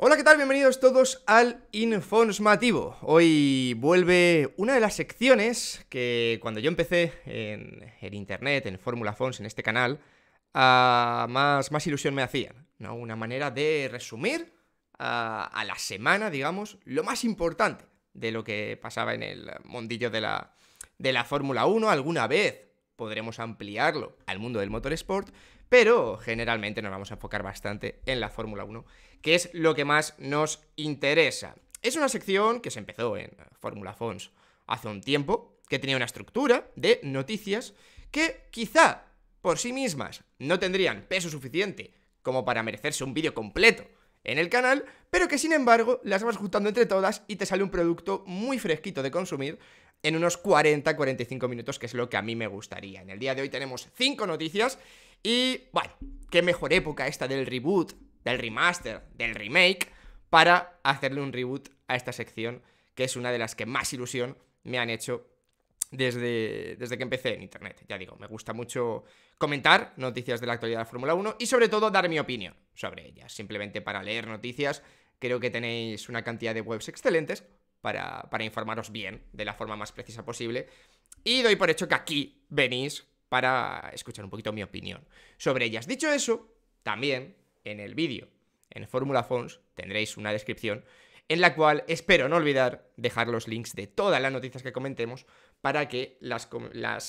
Hola, ¿qué tal? Bienvenidos todos al Mativo. Hoy vuelve una de las secciones que cuando yo empecé en, Internet, en Fórmula Fons, en este canal, más, más ilusión me hacían. ¿no? Una manera de resumir a la semana, digamos, lo más importante de lo que pasaba en el mundillo de la, de la Fórmula 1. Alguna vez podremos ampliarlo al mundo del motorsport, pero generalmente nos vamos a enfocar bastante en la Fórmula 1, que es lo que más nos interesa. Es una sección que se empezó en Fórmula Fons hace un tiempo, que tenía una estructura de noticias que quizá por sí mismas no tendrían peso suficiente como para merecerse un vídeo completo en el canal, pero que sin embargo las vas juntando entre todas y te sale un producto muy fresquito de consumir en unos 40-45 minutos, que es lo que a mí me gustaría. En el día de hoy tenemos 5 noticias y bueno, qué mejor época esta del reboot, del remaster, del remake, para hacerle un reboot a esta sección, que es una de las que más ilusión me han hecho desde, desde que empecé en Internet. Ya digo, me gusta mucho comentar noticias de la actualidad de la Fórmula 1 y sobre todo dar mi opinión sobre ellas. Simplemente para leer noticias, creo que tenéis una cantidad de webs excelentes para, para informaros bien de la forma más precisa posible. Y doy por hecho que aquí venís para escuchar un poquito mi opinión sobre ellas. Dicho eso, también en el vídeo, en Fórmula Fons, tendréis una descripción en la cual espero no olvidar dejar los links de todas las noticias que comentemos para que las,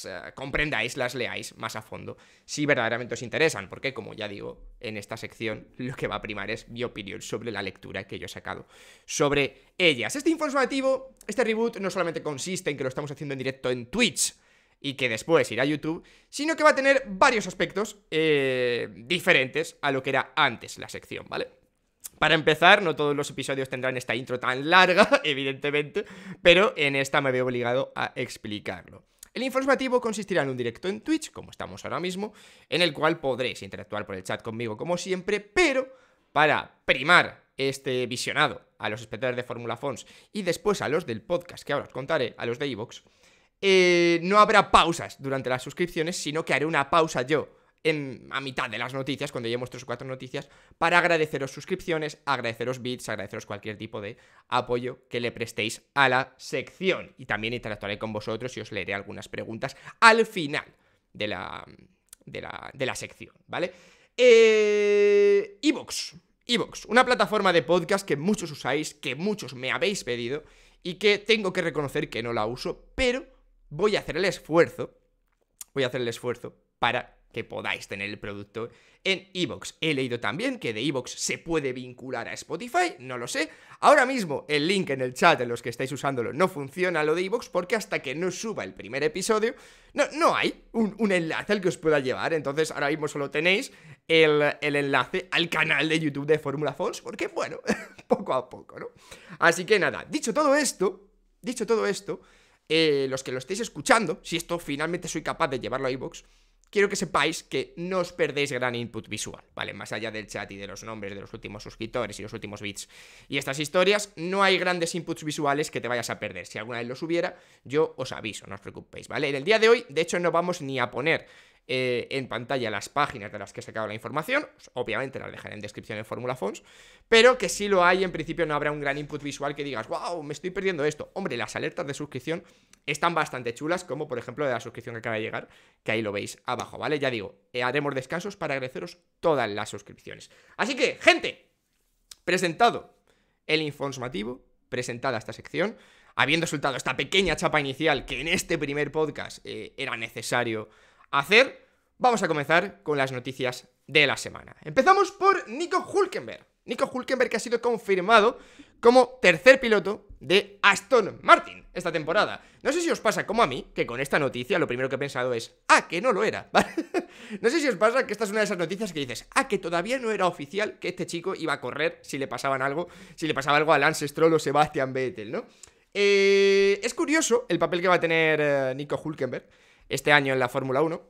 eh, comprendáis, las leáis más a fondo si verdaderamente os interesan, porque como ya digo, en esta sección lo que va a primar es mi opinión sobre la lectura que yo he sacado sobre ellas. Este informativo, este reboot, no solamente consiste en que lo estamos haciendo en directo en Twitch, y que después irá a YouTube, sino que va a tener varios aspectos eh, diferentes a lo que era antes la sección, ¿vale? Para empezar, no todos los episodios tendrán esta intro tan larga, evidentemente, pero en esta me veo obligado a explicarlo. El informativo consistirá en un directo en Twitch, como estamos ahora mismo, en el cual podréis interactuar por el chat conmigo como siempre, pero para primar este visionado a los espectadores de Formula Fons y después a los del podcast, que ahora os contaré, a los de Evox, eh, no habrá pausas durante las suscripciones, sino que haré una pausa yo. a mitad de las noticias, cuando llevemos tres o cuatro noticias, para agradeceros suscripciones, agradeceros bits, agradeceros cualquier tipo de apoyo que le prestéis a la sección. Y también interactuaré con vosotros y os leeré algunas preguntas al final de la, de la, de la sección, ¿vale? Evox. Eh, Evox, una plataforma de podcast que muchos usáis, que muchos me habéis pedido y que tengo que reconocer que no la uso, pero voy a hacer el esfuerzo, voy a hacer el esfuerzo para que podáis tener el producto en Evox. He leído también que de Evox se puede vincular a Spotify, no lo sé. Ahora mismo el link en el chat en los que estáis usándolo no funciona lo de Evox porque hasta que no suba el primer episodio no, no hay un, enlace al que os pueda llevar. Entonces ahora mismo solo tenéis el, enlace al canal de YouTube de Fórmula Fons porque bueno, poco a poco, ¿no? Así que nada, dicho todo esto, dicho todo esto... Eh, los que lo estéis escuchando, si esto finalmente soy capaz de llevarlo a iVoox, quiero que sepáis que no os perdéis gran input visual, ¿vale? Más allá del chat y de los nombres de los últimos suscriptores y los últimos bits y estas historias, no hay grandes inputs visuales que te vayas a perder. Si alguna vez los hubiera, yo os aviso, no os preocupéis, ¿vale? En el día de hoy, de hecho, no vamos ni a poner eh, en pantalla las páginas de las que he sacado la información, pues, obviamente las dejaré en descripción en Fórmula Fonts, pero que si lo hay, en principio no habrá un gran input visual que digas, wow, me estoy perdiendo esto. Hombre, las alertas de suscripción están bastante chulas, como por ejemplo de la suscripción que acaba de llegar, que ahí lo veis abajo, ¿vale? Ya digo, eh, haremos descansos para agradeceros todas las suscripciones. Así que, gente, presentado el informativo, presentada esta sección, habiendo soltado esta pequeña chapa inicial que en este primer podcast eh, era necesario hacer, vamos a comenzar con las noticias de la semana. Empezamos por Nico Hulkenberg. Nico Hulkenberg que ha sido confirmado como tercer piloto de Aston Martin esta temporada. No sé si os pasa como a mí, que con esta noticia lo primero que he pensado es, ah, que no lo era. no sé si os pasa que esta es una de esas noticias que dices, ah, que todavía no era oficial que este chico iba a correr si le pasaban algo, si le pasaba algo a Lance Stroll o Sebastian Vettel, ¿no? Eh, es curioso el papel que va a tener eh, Nico Hulkenberg este año en la Fórmula 1,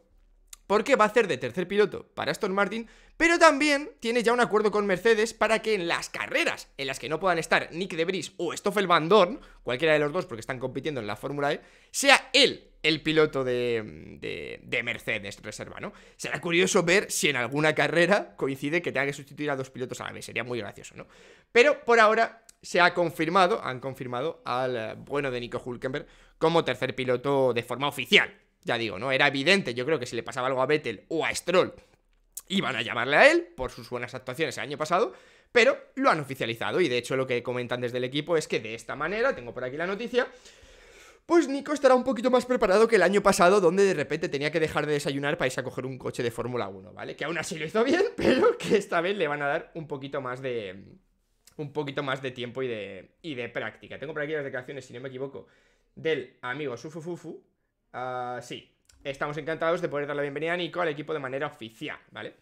porque va a ser de tercer piloto para Aston Martin, pero también tiene ya un acuerdo con Mercedes para que en las carreras en las que no puedan estar Nick de Vries o Stoffel Van Dorn, cualquiera de los dos porque están compitiendo en la Fórmula E, sea él el piloto de, Mercedes reserva, ¿no? Será curioso ver si en alguna carrera coincide que tenga que sustituir a dos pilotos a la vez, sería muy gracioso, ¿no? Pero por ahora se ha confirmado, han confirmado al eh, bueno de Nico Hulkenberg como tercer piloto de forma oficial ya digo, ¿no? Era evidente, yo creo que si le pasaba algo a Vettel o a Stroll, iban a llamarle a él por sus buenas actuaciones el año pasado, pero lo han oficializado y de hecho lo que comentan desde el equipo es que de esta manera, tengo por aquí la noticia, pues Nico estará un poquito más preparado que el año pasado, donde de repente tenía que dejar de desayunar para irse a coger un coche de Fórmula 1, ¿vale? Que aún así lo hizo bien, pero que esta vez le van a dar un poquito más de. un poquito más de tiempo y de. y de práctica. Tengo por aquí las declaraciones, si no me equivoco, del amigo Sufufufu, Ah, sí, estamos encantados de poder dar la bienvenida a Nico al equipo de manera oficial, ¿vale?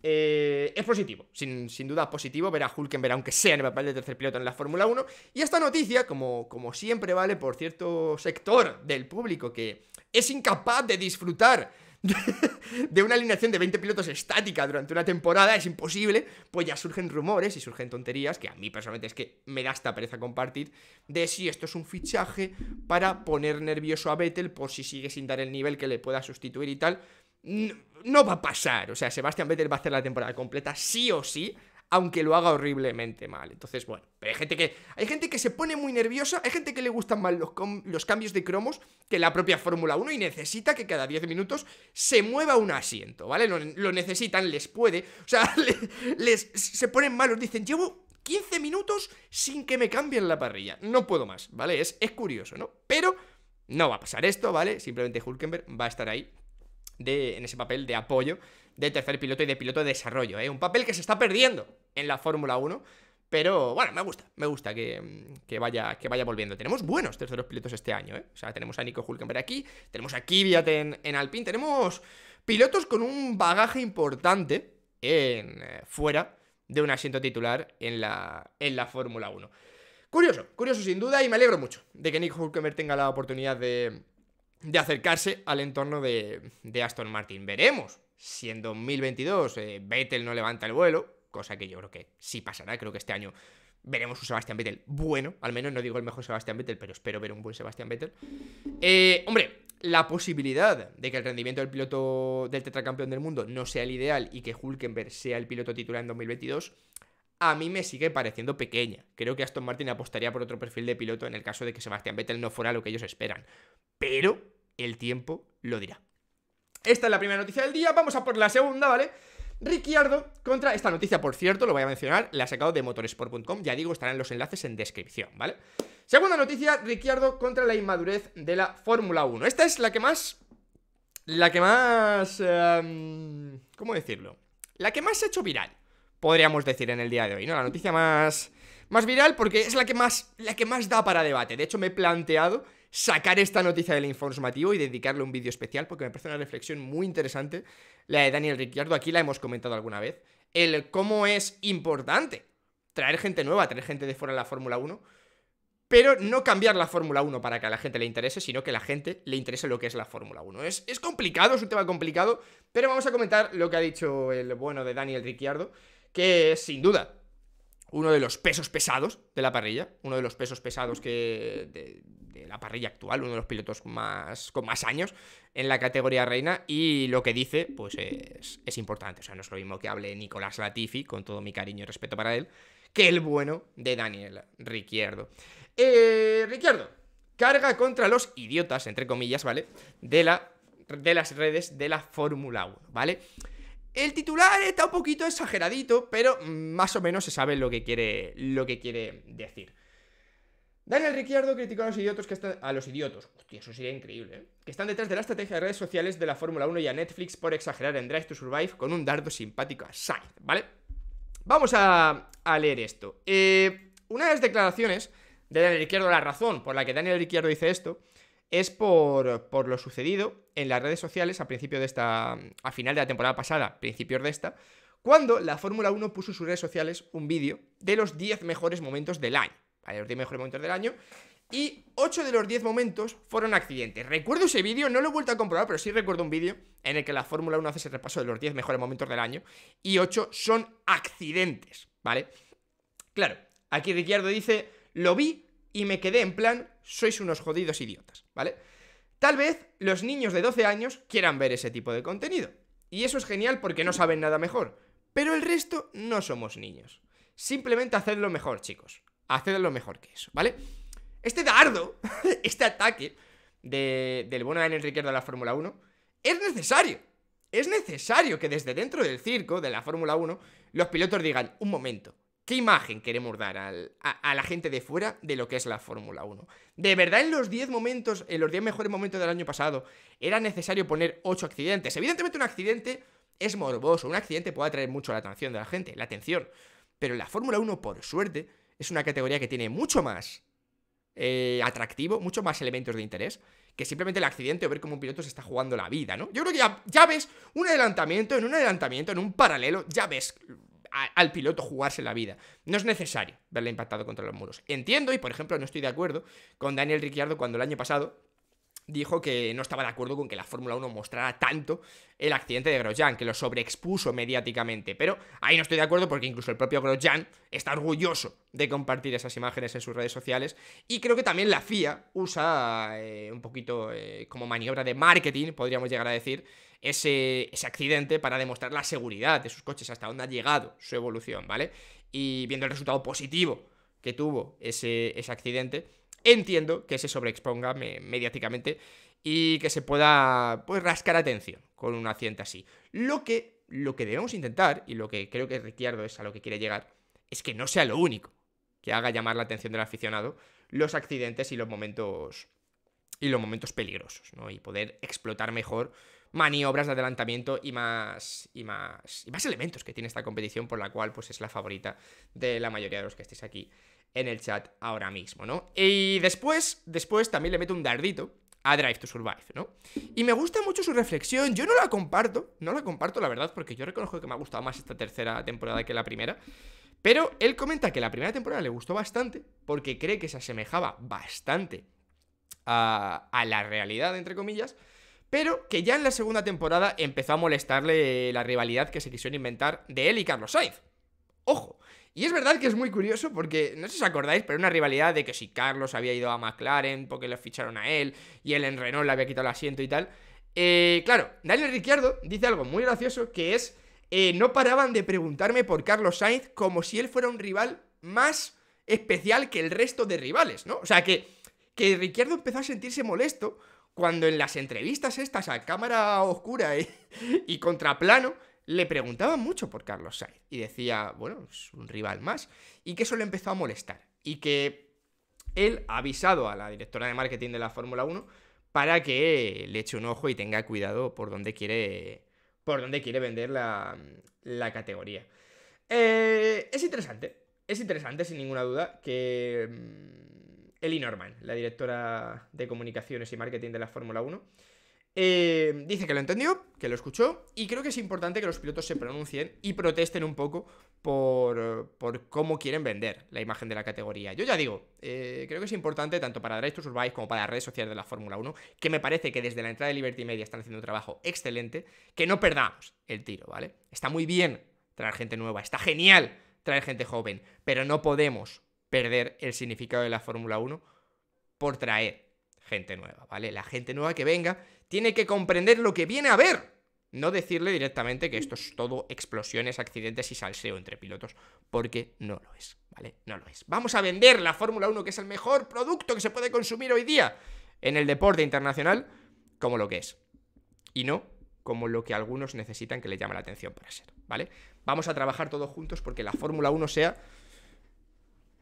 Eh, es positivo, sin, duda positivo ver a Hulkenberg, aunque sea en el papel de tercer piloto en la Fórmula 1. Y esta noticia, como, como siempre, vale por cierto sector del público que es incapaz de disfrutar de una alineación de 20 pilotos estática durante una temporada es imposible, pues ya surgen rumores y surgen tonterías que a mí personalmente es que me da esta pereza compartir de si esto es un fichaje para poner nervioso a Vettel por si sigue sin dar el nivel que le pueda sustituir y tal. No, va a pasar, o sea, Sebastian Vettel va a hacer la temporada completa sí o sí, aunque lo haga horriblemente mal. Entonces, bueno, pero hay gente que, hay gente que se pone muy nerviosa, hay gente que le gustan más los, cambios de cromos que la propia Fórmula 1 y necesita que cada 10 minutos se mueva un asiento, ¿vale? Lo, necesitan, les puede, o sea, les, se ponen malos, dicen, llevo 15 minutos sin que me cambien la parrilla, no puedo más, ¿vale? Es, curioso, ¿no? Pero no va a pasar esto, ¿vale? Simplemente Hulkenberg va a estar ahí en ese papel de apoyo de tercer piloto y de piloto de desarrollo, ¿eh? Un papel que se está perdiendo, en la Fórmula 1. Pero bueno, me gusta, me gusta que, vaya, que vaya volviendo. Tenemos buenos terceros pilotos este año, ¿eh? O sea, tenemos a Nico Hulkenberg aquí, tenemos a Kvyat en, Alpine, tenemos pilotos con un bagaje importante eh, fuera de un asiento titular en la, en la Fórmula 1. Curioso, curioso sin duda y me alegro mucho de que Nico Hulkenberg tenga la oportunidad de, acercarse al entorno de, Aston Martin. Veremos si en 2022 eh, Vettel no levanta el vuelo, cosa que yo creo que sí pasará. Creo que este año veremos un Sebastián Vettel bueno, al menos no digo el mejor Sebastián Vettel, pero espero ver un buen Sebastián Vettel. Eh, hombre, la posibilidad de que el rendimiento del piloto del tetracampeón del mundo no sea el ideal y que Hulkenberg sea el piloto titular en 2022 a mí me sigue pareciendo pequeña. Creo que Aston Martin apostaría por otro perfil de piloto en el caso de que Sebastián Vettel no fuera lo que ellos esperan. Pero el tiempo lo dirá. Esta es la primera noticia del día, vamos a por la segunda, ¿vale? Ricciardo contra esta noticia, por cierto, lo voy a mencionar, la he sacado de motoresport.com, ya digo, estarán los enlaces en descripción, ¿vale? Segunda noticia, Ricciardo contra la inmadurez de la Fórmula 1. Esta es la que más... La que más... Em, ¿Cómo decirlo? La que más se ha hecho viral, podríamos decir en el día de hoy, ¿no? La noticia más... Más viral porque es la que más, la que más da para debate. De hecho, me he planteado sacar esta noticia del informativo y dedicarle un vídeo especial porque me parece una reflexión muy interesante la de Daniel Ricciardo. Aquí la hemos comentado alguna vez. El cómo es importante traer gente nueva, traer gente de fuera de la Fórmula 1, pero no cambiar la Fórmula 1 para que a la gente le interese, sino que a la gente le interese lo que es la Fórmula 1. Es, es complicado, es un tema complicado, pero vamos a comentar lo que ha dicho el bueno de Daniel Ricciardo, que sin duda uno de los pesos pesados de la parrilla, uno de los pesos pesados que de, la parrilla actual, uno de los pilotos más, con más años en la categoría reina y lo que dice pues es, importante, o sea, no es lo mismo que hable Nicolás Latifi, con todo mi cariño y respeto para él, que el bueno de Daniel Ricciardo. Eh, carga contra los idiotas, entre comillas, ¿vale? De, la, de las redes de la Fórmula 1, ¿vale? El titular está un poquito exageradito, pero más o menos se sabe lo que quiere, lo que quiere decir. Daniel Ricciardo criticó a los idiotos que están. A los idiotos. Hostia, eso sería increíble, ¿eh? Que están detrás de la estrategia de redes sociales de la Fórmula 1 y a Netflix por exagerar en Drive to Survive con un dardo simpático a Sainz, ¿vale? Vamos a, leer esto. Eh, una de las declaraciones de Daniel Ricciardo, la razón por la que Daniel Ricciardo dice esto, es por, lo sucedido en las redes sociales a principio de esta. a final de la temporada pasada, principios de esta, cuando la Fórmula 1 puso en sus redes sociales un vídeo de los 10 mejores momentos del año. ¿vale? Los 10 mejores momentos del año. Y 8 de los 10 momentos fueron accidentes. Recuerdo ese vídeo, no lo he vuelto a comprobar, pero sí recuerdo un vídeo en el que la Fórmula 1 hace ese repaso de los 10 mejores momentos del año. Y 8 son accidentes, ¿vale? Claro, aquí Ricciardo dice, lo vi y me quedé en plan, sois unos jodidos idiotas, ¿vale? Tal vez los niños de 12 años quieran ver ese tipo de contenido. Y eso es genial porque no saben nada mejor. Pero el resto no somos niños. Simplemente hacedlo mejor, chicos. Hacedlo mejor que eso, ¿vale? Este dardo, este ataque del bueno de Enrique la Fórmula 1, es necesario. Es necesario que desde dentro del circo, de la Fórmula 1, los pilotos digan, un momento, ¿Qué imagen queremos dar a, la gente de fuera de lo que es la Fórmula 1? De verdad, en los 10 momentos, en los 10 mejores momentos del año pasado, era necesario poner 8 accidentes. Evidentemente, un accidente es morboso, un accidente puede atraer mucho la atención de la gente, la atención. Pero la Fórmula 1, por suerte, es una categoría que tiene mucho más eh, atractivo, mucho más elementos de interés que simplemente el accidente o ver cómo un piloto se está jugando la vida, ¿no? Yo creo que ya, ya ves un adelantamiento, en un adelantamiento, en un paralelo, ya ves al piloto jugarse la vida. No es necesario verle impactado contra los muros. Entiendo, y por ejemplo, no estoy de acuerdo con Daniel Ricciardo cuando el año pasado dijo que no estaba de acuerdo con que la Fórmula 1 mostrara tanto el accidente de Grosjean, que lo sobreexpuso mediáticamente. Pero ahí no estoy de acuerdo porque incluso el propio Grosjean está orgulloso de compartir esas imágenes en sus redes sociales. Y creo que también la FIA usa eh, un poquito eh, como maniobra de marketing, podríamos llegar a decir, ese, ese accidente para demostrar la seguridad de sus coches, hasta dónde ha llegado su evolución, ¿vale? Y viendo el resultado positivo que tuvo ese, ese accidente, entiendo que se sobreexponga mediáticamente y que se pueda pues, rascar atención con un accidente así. Lo que, lo que debemos intentar, y lo que creo que Ricciardo es a lo que quiere llegar, es que no sea lo único que haga llamar la atención del aficionado los accidentes y los momentos y los momentos peligrosos, ¿no? Y poder explotar mejor maniobras de adelantamiento y más, y más, y más elementos que tiene esta competición por la cual pues es la favorita de la mayoría de los que estéis aquí en el chat ahora mismo, ¿no? Y después, después también le meto un dardito a Drive to Survive, ¿no? Y me gusta mucho su reflexión, yo no la comparto, no la comparto la verdad, porque yo reconozco que me ha gustado más esta tercera temporada que la primera, pero él comenta que la primera temporada le gustó bastante, porque cree que se asemejaba bastante a, a la realidad, entre comillas, pero que ya en la segunda temporada empezó a molestarle eh, la rivalidad que se quisieron inventar de él y Carlos Sainz. Ojo, y es verdad que es muy curioso porque, no sé si os acordáis, pero una rivalidad de que si Carlos había ido a McLaren porque le ficharon a él y él en Renault le había quitado el asiento y tal. Eh, claro, Daniel Ricciardo dice algo muy gracioso que es, eh, no paraban de preguntarme por Carlos Sainz como si él fuera un rival más especial que el resto de rivales, ¿no? O sea que, que Ricciardo empezó a sentirse molesto cuando en las entrevistas estas a cámara oscura y, contraplano, le preguntaban mucho por Carlos Sainz y decía, bueno, es un rival más, y que eso le empezó a molestar y que él ha avisado a la directora de marketing de la Fórmula 1 para que le eche un ojo y tenga cuidado por dónde quiere, por dónde quiere vender la, categoría. Eh, es interesante, es interesante sin ninguna duda que mm, Ellie Norman, la directora de comunicaciones y marketing de la Fórmula 1. Eh, dice que lo entendió, que lo escuchó y creo que es importante que los pilotos se pronuncien y protesten un poco por, cómo quieren vender la imagen de la categoría. Yo ya digo, eh, creo que es importante tanto para Drive to Survive como para las redes sociales de la Fórmula 1, que me parece que desde la entrada de Liberty Media están haciendo un trabajo excelente, que no perdamos el tiro, ¿vale? Está muy bien traer gente nueva, está genial traer gente joven, pero no podemos perder el significado de la Fórmula 1 por traer gente nueva, ¿vale? La gente nueva que venga tiene que comprender lo que viene a ver. No decirle directamente que esto es todo explosiones, accidentes y salseo entre pilotos, porque no lo es, ¿vale? No lo es. Vamos a vender la Fórmula 1, que es el mejor producto que se puede consumir hoy día en el deporte internacional, como lo que es. Y no como lo que algunos necesitan que le llame la atención para ser, ¿vale? Vamos a trabajar todos juntos porque la Fórmula 1 sea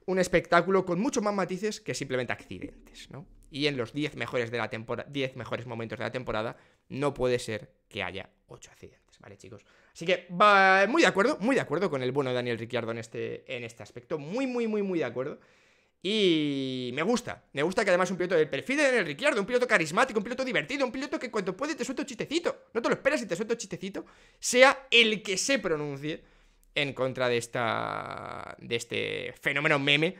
un espectáculo con muchos más matices que simplemente accidentes, ¿no? Y en los 10 mejores, de la temporada, 10 mejores momentos de la temporada no puede ser que haya 8 accidentes, ¿vale, chicos? Así que va muy de acuerdo, muy de acuerdo con el bueno de Daniel Ricciardo en este, en este aspecto, muy, muy, muy, muy de acuerdo. Y me gusta, me gusta que además un piloto del perfil de Daniel Ricciardo, un piloto carismático, un piloto divertido, un piloto que cuando puede te suelta un chistecito, no te lo esperas y te suelta un chistecito, sea el que se pronuncie en contra de, esta, de este fenómeno meme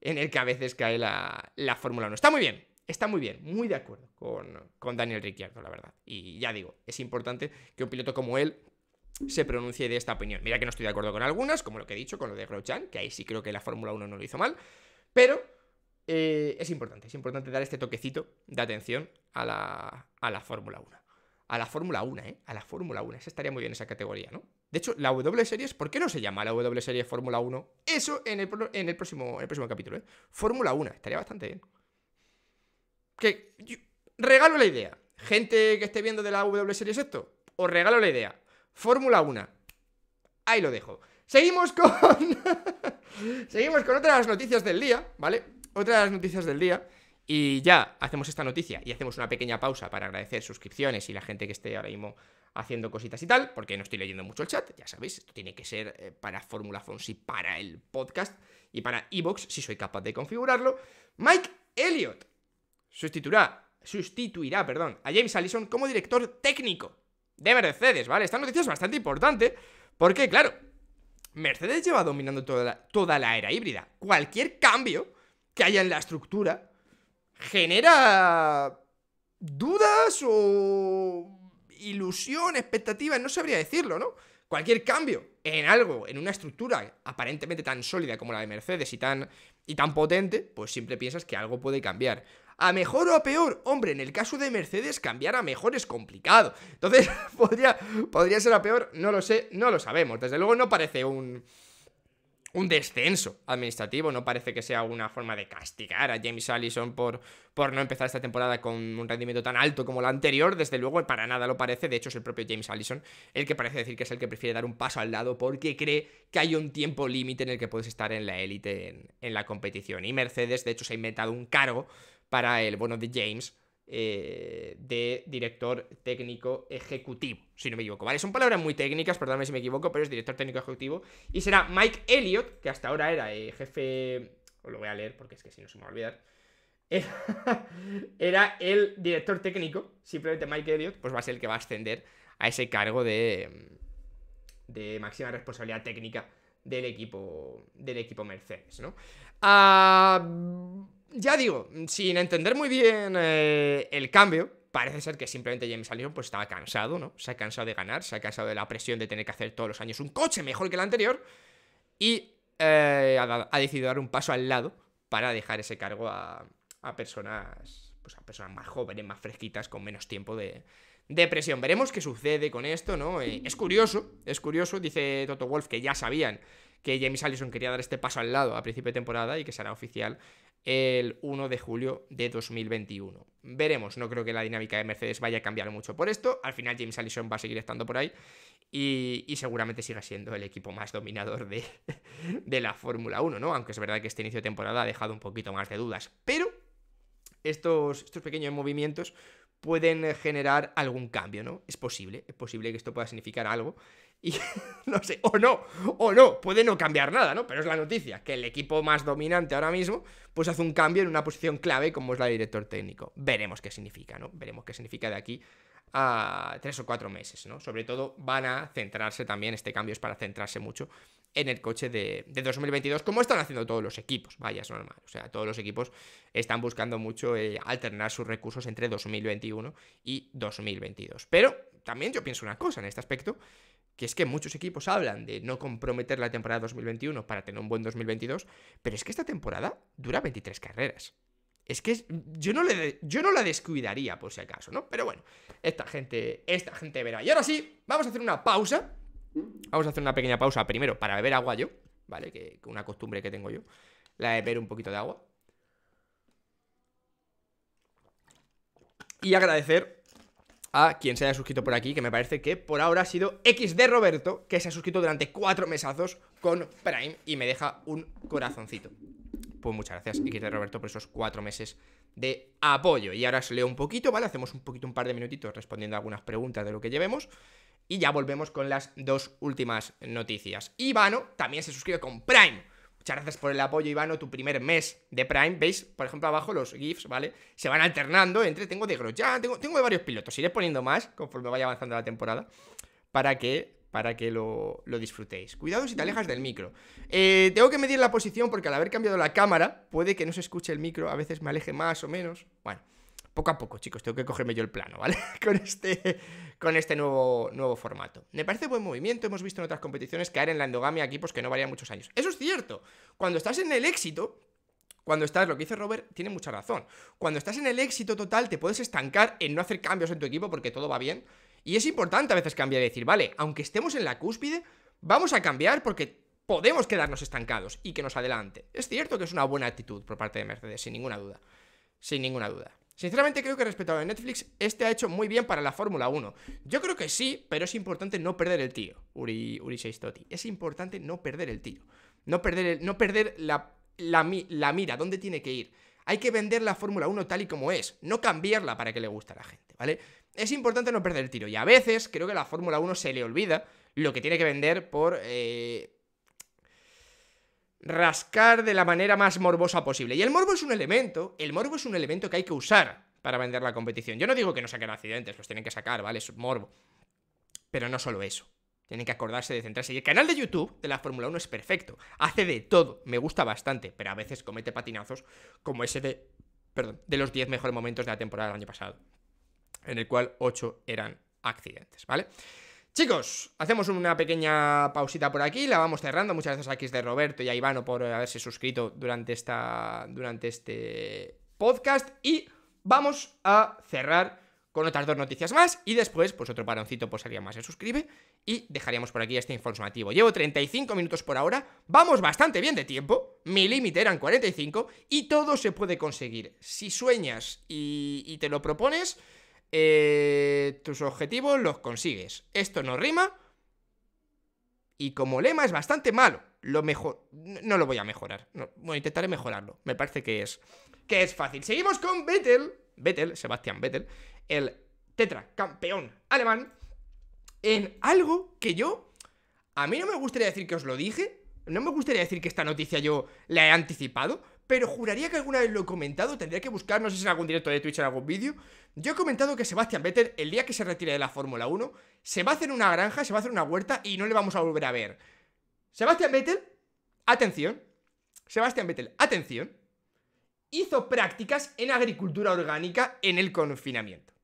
en el que a veces cae la, Fórmula 1. Está muy bien, está muy bien, muy de acuerdo con, Daniel Ricciardo, la verdad. Y ya digo, es importante que un piloto como él se pronuncie de esta opinión. Mira que no estoy de acuerdo con algunas, como lo que he dicho, con lo de Grosjean, que ahí sí creo que la Fórmula 1 no lo hizo mal, pero eh, es importante, es importante dar este toquecito de atención a la, a la Fórmula 1. A la Fórmula 1, ¿eh? A la Fórmula 1. Esa estaría muy bien esa categoría, ¿no? De hecho, la W Series, ¿por qué no se llama la W Series Fórmula 1? Eso en el, próximo, próximo capítulo, ¿eh? Fórmula 1, estaría bastante bien. Que regalo la idea. Gente que esté viendo de la W Series esto, os regalo la idea. Fórmula 1. Ahí lo dejo. Seguimos con. Seguimos con otras noticias del día, ¿vale? Otras noticias del día. Y ya hacemos esta noticia y hacemos una pequeña pausa para agradecer suscripciones y la gente que esté ahora mismo haciendo cositas y tal, porque no estoy leyendo mucho el chat, ya sabéis, esto tiene que ser eh, para Fórmula Fonsi, para el podcast y para Evox, si soy capaz de configurarlo. Mike Elliott sustituirá, sustituirá perdón, a James Allison como director técnico de Mercedes, ¿vale? Esta noticia es bastante importante porque, claro, Mercedes lleva dominando toda toda la era híbrida. Cualquier cambio que haya en la estructura genera dudas o ilusión, expectativa, no sabría decirlo, ¿no? Cualquier cambio en algo, en una estructura aparentemente tan sólida como la de Mercedes y tan, y tan potente, pues siempre piensas que algo puede cambiar. ¿A mejor o a peor? Hombre, en el caso de Mercedes, cambiar a mejor es complicado. Entonces, podría, podría ser a peor, no lo sé, no lo sabemos. Desde luego no parece un, un descenso administrativo. No parece que sea una forma de castigar a James Allison por, por no empezar esta temporada con un rendimiento tan alto como la anterior. Desde luego, para nada lo parece. De hecho, es el propio James Allison el que parece decir que es el que prefiere dar un paso al lado porque cree que hay un tiempo límite en el que puedes estar en la élite en, la competición. Y Mercedes, de hecho, se ha inventado un cargo para el bono de James eh, de director técnico ejecutivo, si no me equivoco, ¿vale? Son palabras muy técnicas, perdóname si me equivoco, pero es director técnico ejecutivo. Y será Mike Elliott, que hasta ahora era eh, jefe... Os lo voy a leer porque es que si no se me va a olvidar. Era, el director técnico, simplemente Mike Elliott, pues va a ser el que va a ascender a ese cargo de, de máxima responsabilidad técnica del equipo, del equipo Mercedes, ¿no? Ah ya digo, sin entender muy bien eh, el cambio, parece ser que simplemente James Allison pues estaba cansado, ¿no? Se ha cansado de ganar, se ha cansado de la presión de tener que hacer todos los años un coche mejor que el anterior y eh, ha, decidido dar un paso al lado para dejar ese cargo a, personas pues a personas más jóvenes, más fresquitas, con menos tiempo de, presión. Veremos qué sucede con esto, ¿no? Eh, es curioso, es curioso, dice Toto Wolf que ya sabían que James Allison quería dar este paso al lado a principio de temporada y que será oficial el 1 de julio de 2021. Veremos, no creo que la dinámica de Mercedes vaya a cambiar mucho por esto. Al final James Allison va a seguir estando por ahí y, seguramente siga siendo el equipo más dominador de, la Fórmula 1, ¿no? Aunque es verdad que este inicio de temporada ha dejado un poquito más de dudas. Pero estos, estos pequeños movimientos pueden generar algún cambio, ¿no? Es posible, es posible que esto pueda significar algo y no sé, o no, o no, puede no cambiar nada, ¿no? Pero es la noticia, que el equipo más dominante ahora mismo, pues hace un cambio en una posición clave como es la de director técnico. Veremos qué significa, ¿no? Veremos qué significa de aquí a tres o cuatro meses, ¿no? Sobre todo van a centrarse también, este cambio es para centrarse mucho en el coche de, 2022, como están haciendo todos los equipos, vaya, es normal. O sea, todos los equipos están buscando mucho eh, alternar sus recursos entre 2021 y 2022. Pero también yo pienso una cosa en este aspecto, que es que muchos equipos hablan de no comprometer la temporada 2021 para tener un buen 2022, pero es que esta temporada dura 23 carreras. Es que yo, no le, yo no la descuidaría por si acaso, ¿no? Pero bueno, esta gente, esta gente verá. Y ahora sí, vamos a hacer una pausa. Vamos a hacer una pequeña pausa primero para beber agua yo, ¿vale? Que, que una costumbre que tengo yo, la de beber un poquito de agua. Y agradecer a quien se haya suscrito por aquí, que me parece que por ahora ha sido X de Roberto, que se ha suscrito durante cuatro mesazos con Prime y me deja un corazoncito. Pues muchas gracias, de Roberto, por esos cuatro meses de apoyo. Y ahora se leo un poquito, ¿vale? Hacemos un poquito, un par de minutitos respondiendo a algunas preguntas de lo que llevemos. Y ya volvemos con las dos últimas noticias. Ivano también se suscribe con Prime. Muchas gracias por el apoyo, Ivano, tu primer mes de Prime. ¿Veis? Por ejemplo, abajo los GIFs, ¿vale? Se van alternando entre... Tengo de Grosjean, tengo, tengo de varios pilotos. Iré poniendo más conforme vaya avanzando la temporada para que, para que lo, disfrutéis. Cuidado si te alejas del micro. Eh, tengo que medir la posición porque al haber cambiado la cámara puede que no se escuche el micro. A veces me aleje más o menos. Bueno, poco a poco, chicos. Tengo que cogerme yo el plano, ¿vale? con este con este nuevo, nuevo formato. Me parece buen movimiento, hemos visto en otras competiciones caer en la endogamia equipos que no varían muchos años. Eso es cierto, cuando estás en el éxito, cuando estás, lo que dice Robert, tiene mucha razón. Cuando estás en el éxito total, te puedes estancar en no hacer cambios en tu equipo porque todo va bien. Y es importante a veces cambiar y decir, vale, aunque estemos en la cúspide, vamos a cambiar porque podemos quedarnos estancados y que nos adelante. Es cierto que es una buena actitud por parte de Mercedes, sin ninguna duda. Sin ninguna duda. Sinceramente creo que respetado a Netflix, este ha hecho muy bien para la Fórmula 1. Yo creo que sí, pero es importante no perder el tiro, Uri, Uri Es importante no perder el tiro. No perder, no perder la, mira, dónde tiene que ir. Hay que vender la Fórmula 1 tal y como es, no cambiarla para que le guste a la gente, ¿vale? Es importante no perder el tiro. Y a veces creo que a la Fórmula 1 se le olvida lo que tiene que vender por... Eh, rascar de la manera más morbosa posible. Y el morbo es un elemento, el morbo es un elemento que hay que usar para vender la competición. Yo no digo que no saquen accidentes, los tienen que sacar, ¿vale? Es morbo. Pero no solo eso. Tienen que acordarse de centrarse. Y el canal de YouTube de la Fórmula 1 es perfecto. Hace de todo. Me gusta bastante. Pero a veces comete patinazos como ese de. Perdón, de los 10 mejores momentos de la temporada del año pasado. En el cual 8 eran accidentes, ¿vale? Chicos, hacemos una pequeña pausita por aquí, la vamos cerrando. Muchas gracias a X de Roberto y a Ivano por haberse suscrito durante, esta, durante este podcast. Y vamos a cerrar con otras dos noticias más y después, pues otro paroncito, pues alguien más se suscribe y dejaríamos por aquí este informativo. Llevo 35 minutos por ahora, vamos bastante bien de tiempo, mi límite eran 45 y todo se puede conseguir. Si sueñas y, y te lo propones, eh, tus objetivos los consigues. Esto no rima. Y como lema es bastante malo. Lo mejor. No lo voy a mejorar. No, bueno, intentaré mejorarlo. Me parece que es. Que es fácil. Seguimos con Vettel. Vettel, Sebastián Vettel. El tetra campeón alemán. En algo que yo. A mí no me gustaría decir que os lo dije. No me gustaría decir que esta noticia yo la he anticipado pero juraría que alguna vez lo he comentado, tendría que buscar, no sé si en algún directo de Twitch o en algún vídeo. Yo he comentado que Sebastian Vettel, el día que se retire de la Fórmula 1, se va a hacer una granja, se va a hacer una huerta y no le vamos a volver a ver. Sebastian Vettel, atención, Sebastian Vettel, atención, hizo prácticas en agricultura orgánica en el confinamiento.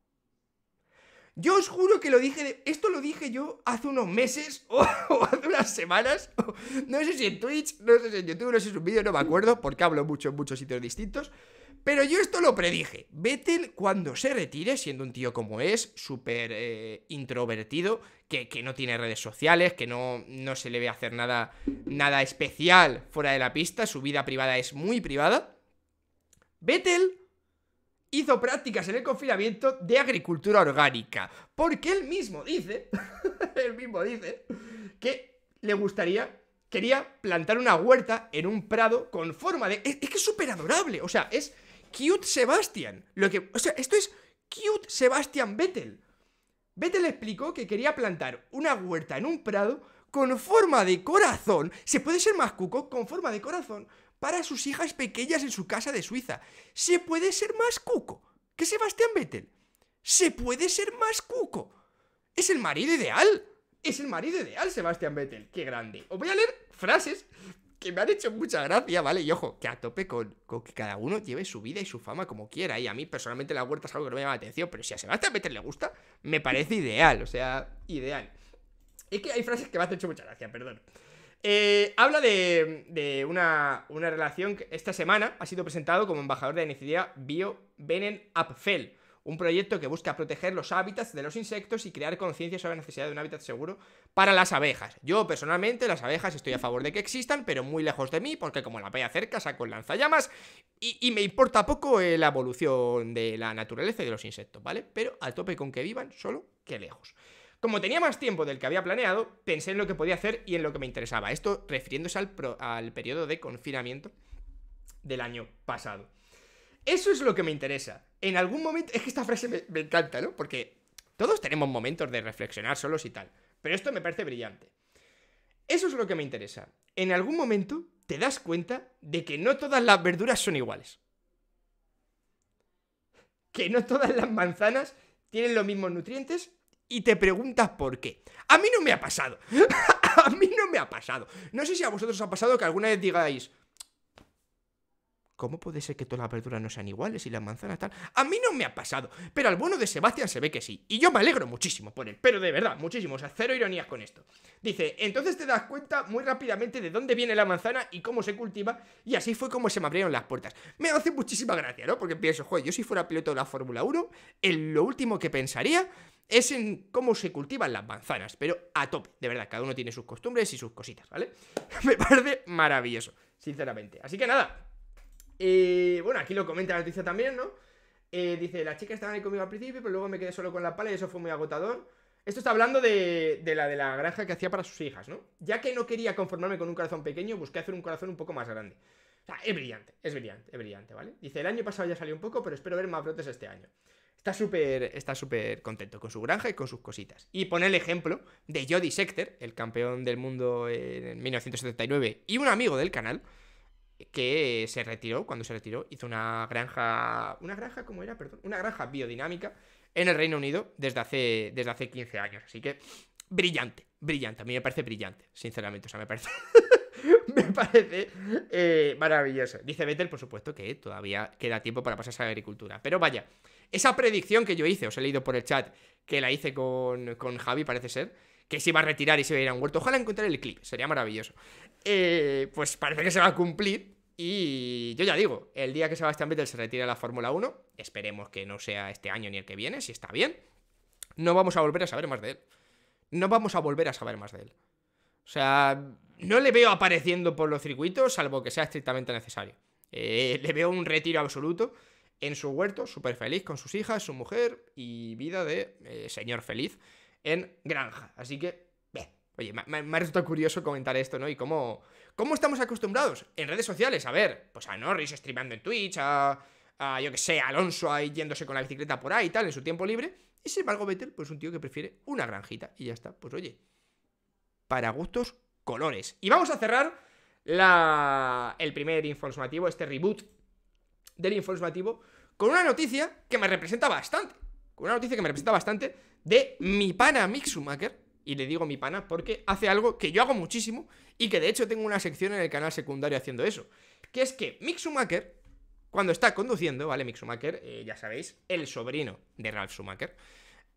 Yo os juro que lo dije, esto lo dije yo hace unos meses o, hace unas semanas, no sé si en Twitch, no sé si en YouTube, no sé si es un vídeo, no me acuerdo, porque hablo mucho en muchos sitios distintos, pero yo esto lo predije. Vettel cuando se retire, siendo un tío como es, súper eh, introvertido, que, no tiene redes sociales, que no, no se le ve hacer nada, nada especial fuera de la pista, su vida privada es muy privada, Vettel hizo prácticas en el confinamiento de agricultura orgánica. Porque él mismo dice, él mismo dice, que le gustaría, quería plantar una huerta en un prado con forma de... Es, que es súper adorable, o sea, es cute Sebastian. Lo que, o sea, esto es cute Sebastian Vettel. Vettel explicó que quería plantar una huerta en un prado con forma de corazón. ¿Se puede ser más cuco? Con forma de corazón para sus hijas pequeñas en su casa de Suiza. Se puede ser más cuco que Sebastián Vettel. Se puede ser más cuco. Es el marido ideal. Es el marido ideal, Sebastián Vettel. Qué grande. Os voy a leer frases que me han hecho mucha gracia, ¿vale? Y ojo, que a tope con, que cada uno lleve su vida y su fama como quiera. Y a mí personalmente la huerta es algo que no me llama la atención, pero si a Sebastián Vettel le gusta, me parece ideal. O sea, ideal. Es que hay frases que me han hecho mucha gracia, perdón. Eh, habla de, una, relación que esta semana ha sido presentado como embajador de la iniciativa Bio Benen Apfel, un proyecto que busca proteger los hábitats de los insectos y crear conciencia sobre la necesidad de un hábitat seguro para las abejas. Yo personalmente las abejas estoy a favor de que existan, pero muy lejos de mí, porque como la vea cerca saco el lanzallamas y, me importa poco eh, la evolución de la naturaleza y de los insectos, ¿vale? Pero al tope con que vivan, solo que lejos. Como tenía más tiempo del que había planeado, pensé en lo que podía hacer y en lo que me interesaba. Esto refiriéndose al, periodo de confinamiento del año pasado. Eso es lo que me interesa. En algún momento, es que esta frase me, me encanta, ¿no? Porque todos tenemos momentos de reflexionar solos y tal. Pero esto me parece brillante. Eso es lo que me interesa. En algún momento te das cuenta de que no todas las verduras son iguales. Que no todas las manzanas tienen los mismos nutrientes y te preguntas por qué. A mí no me ha pasado. a mí no me ha pasado. No sé si a vosotros os ha pasado que alguna vez digáis, ¿cómo puede ser que todas las verduras no sean iguales y las manzanas tal? A mí no me ha pasado, pero al bueno de Sebastián se ve que sí. Y yo me alegro muchísimo por él, pero de verdad, muchísimo. O sea, cero ironías con esto. Dice, entonces te das cuenta muy rápidamente de dónde viene la manzana y cómo se cultiva, y así fue como se me abrieron las puertas. Me hace muchísima gracia, ¿no? Porque pienso, joder, yo si fuera piloto de la Fórmula 1, en lo último que pensaría es en cómo se cultivan las manzanas, pero a tope, de verdad, cada uno tiene sus costumbres y sus cositas, ¿vale? Me parece maravilloso, sinceramente. Así que nada, eh, bueno, aquí lo comenta la noticia también, ¿no? Eh, dice, la chica estaba ahí conmigo al principio, pero luego me quedé solo con la pala y eso fue muy agotador. Esto está hablando de, de, la de la granja que hacía para sus hijas, ¿no? Ya que no quería conformarme con un corazón pequeño, busqué hacer un corazón un poco más grande. O sea, es brillante, es brillante, es brillante, ¿vale? Dice, el año pasado ya salió un poco, pero espero ver más brotes este año. Está súper está súper contento con su granja y con sus cositas. Y pone el ejemplo de Jody Sector, el campeón del mundo en 1979 y un amigo del canal, que se retiró, cuando se retiró, hizo una granja, una granja, ¿cómo era? Perdón, una granja biodinámica en el Reino Unido desde hace, desde hace 15 años. Así que, brillante, brillante, a mí me parece brillante, sinceramente, o sea, me parece... me parece eh, maravilloso. Dice Vettel, por supuesto, que todavía queda tiempo para pasarse a la agricultura. Pero vaya, esa predicción que yo hice, os he leído por el chat, que la hice con, Javi, parece ser, que se iba a retirar y se iba a ir a un huerto. Ojalá encontrar el clip, sería maravilloso. Eh, pues parece que se va a cumplir. Y yo ya digo, el día que Sebastian Vettel se retire de la Fórmula 1, esperemos que no sea este año ni el que viene, si está bien, no vamos a volver a saber más de él. No vamos a volver a saber más de él. O sea, no le veo apareciendo por los circuitos, salvo que sea estrictamente necesario. Eh, le veo un retiro absoluto en su huerto, súper feliz con sus hijas, su mujer y vida de eh, señor feliz en granja. Así que, Oye, me, ha resultado curioso comentar esto, ¿no? Y cómo, cómo estamos acostumbrados en redes sociales. A ver, pues a Norris streamando en Twitch, a, yo que sé, a Alonso ahí yéndose con la bicicleta por ahí y tal en su tiempo libre. Y sin embargo, Vettel, pues un tío que prefiere una granjita y ya está. Pues oye, para gustos, colores. Y vamos a cerrar el primer informativo, este reboot del informativo con una noticia que me representa bastante. Con una noticia que me representa bastante de mi pana Mick Y le digo mi pana porque hace algo que yo hago muchísimo y que de hecho tengo una sección en el canal secundario haciendo eso. Que es que Mick cuando está conduciendo, ¿vale? Mick eh, ya sabéis, el sobrino de Ralph Schumacher,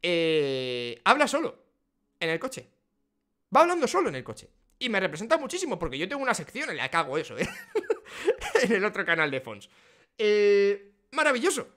eh, habla solo en el coche. Va hablando solo en el coche. Y me representa muchísimo porque yo tengo una sección en la que hago eso, ¿eh? en el otro canal de Fons. Eh, maravilloso.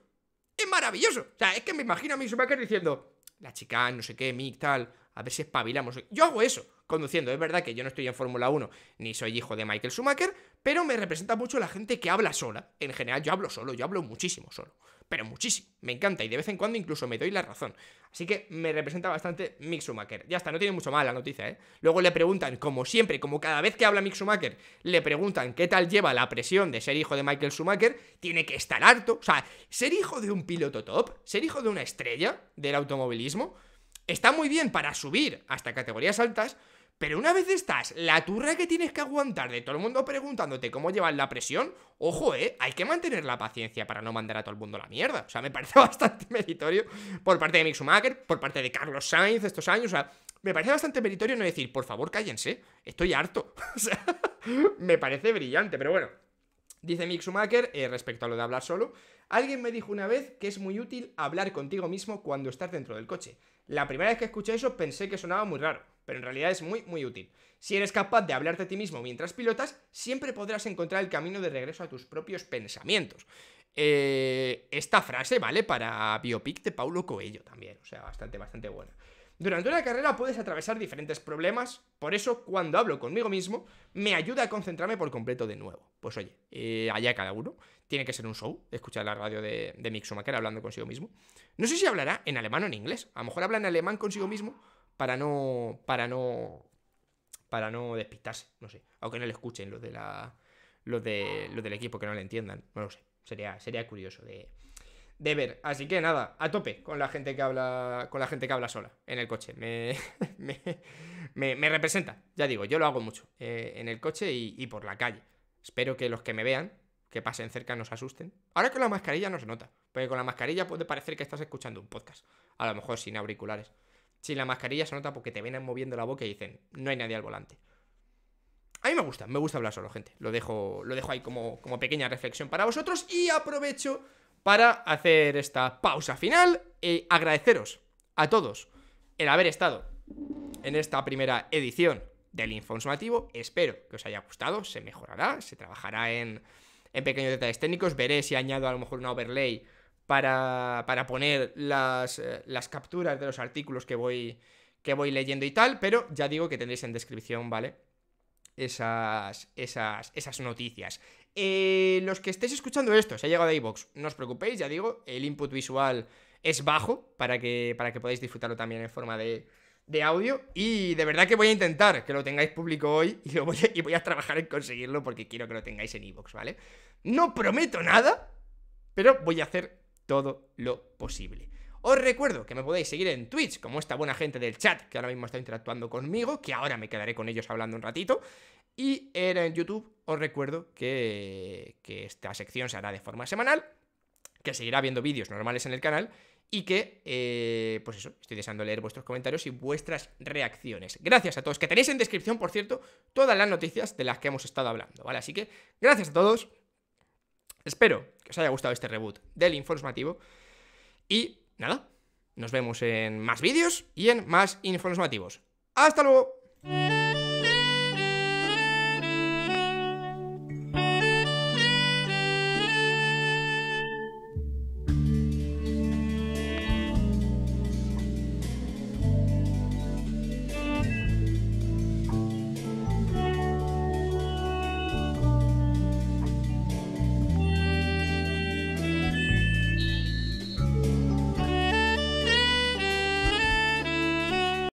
Es maravilloso. O sea, es que me imagino a mi Schumacher diciendo, la chica, no sé qué, Mick, tal, a ver si espabilamos. Yo hago eso conduciendo. Es verdad que yo no estoy en Fórmula 1 ni soy hijo de Michael Schumacher, pero me representa mucho la gente que habla sola. En general yo hablo solo, yo hablo muchísimo solo. Pero muchísimo, me encanta y de vez en cuando incluso me doy la razón. Así que me representa bastante Mick Schumacher. Ya está, no tiene mucho mal la noticia, ¿eh? Luego le preguntan, como siempre, como cada vez que habla Mick Schumacher, le preguntan qué tal lleva la presión de ser hijo de Michael Schumacher, tiene que estar harto. O sea, ser hijo de un piloto top, ser hijo de una estrella del automovilismo, está muy bien para subir hasta categorías altas, pero una vez estás, la turra que tienes que aguantar de todo el mundo preguntándote cómo llevas la presión, ojo, ¿eh? Hay que mantener la paciencia para no mandar a todo el mundo la mierda. O sea, me parece bastante meritorio por parte de Mick por parte de Carlos Sainz estos años. O sea, me parece bastante meritorio no decir, por favor, cállense, estoy harto. O sea, me parece brillante, pero bueno. Dice Mick eh, respecto a lo de hablar solo, alguien me dijo una vez que es muy útil hablar contigo mismo cuando estás dentro del coche. La primera vez que escuché eso pensé que sonaba muy raro, pero en realidad es muy, muy útil. Si eres capaz de hablarte a ti mismo mientras pilotas, siempre podrás encontrar el camino de regreso a tus propios pensamientos. Eh, esta frase vale para Biopic de Paulo Coelho también, o sea, bastante, bastante buena. Durante una carrera puedes atravesar diferentes problemas, por eso cuando hablo conmigo mismo me ayuda a concentrarme por completo de nuevo. Pues oye, eh, allá cada uno. Tiene que ser un show, escuchar la radio de, de que hablando consigo mismo. No sé si hablará en alemán o en inglés. A lo mejor habla en alemán consigo mismo para no... para no... para no despistarse, no sé. Aunque no le escuchen los de la... Los, de, los del equipo que no le entiendan, no lo sé. Sería, sería curioso de, de ver. Así que nada, a tope con la gente que habla, con la gente que habla sola en el coche. Me, representa, ya digo, yo lo hago mucho eh, en el coche y, por la calle. Espero que los que me vean, que pasen cerca, nos asusten. Ahora con la mascarilla no se nota, porque con la mascarilla puede parecer que estás escuchando un podcast, a lo mejor sin auriculares. Sin la mascarilla se nota porque te vienen moviendo la boca y dicen, no hay nadie al volante. A mí me gusta, me gusta hablar solo, gente. Lo dejo, lo dejo ahí como, como pequeña reflexión para vosotros y aprovecho para hacer esta pausa final y agradeceros a todos el haber estado en esta primera edición del informativo. Espero que os haya gustado, se mejorará, se trabajará en, en pequeños detalles técnicos. Veré si añado a lo mejor una overlay para, para poner las, eh, las, capturas de los artículos que voy, que voy leyendo y tal, pero ya digo que tendréis en descripción, ¿vale? Esas, esas, esas noticias. Eh, los que estéis escuchando esto, se ha llegado a iBox, no os preocupéis, ya digo, el input visual es bajo para que, para que podáis disfrutarlo también en forma de, audio. Y de verdad que voy a intentar que lo tengáis público hoy y, voy, a, y voy a trabajar en conseguirlo porque quiero que lo tengáis en iVoox, ¿vale? No prometo nada, pero voy a hacer todo lo posible. Os recuerdo que me podéis seguir en Twitch, como esta buena gente del chat que ahora mismo está interactuando conmigo, que ahora me quedaré con ellos hablando un ratito. Y en YouTube os recuerdo que, esta sección se hará de forma semanal, que seguirá viendo vídeos normales en el canal y que, eh, pues eso, estoy deseando leer vuestros comentarios y vuestras reacciones. Gracias a todos, que tenéis en descripción, por cierto, todas las noticias de las que hemos estado hablando, ¿vale? Así que, gracias a todos. Espero que os haya gustado este reboot del informativo y Nada, nos vemos en más vídeos y en más informativos. ¡Hasta luego!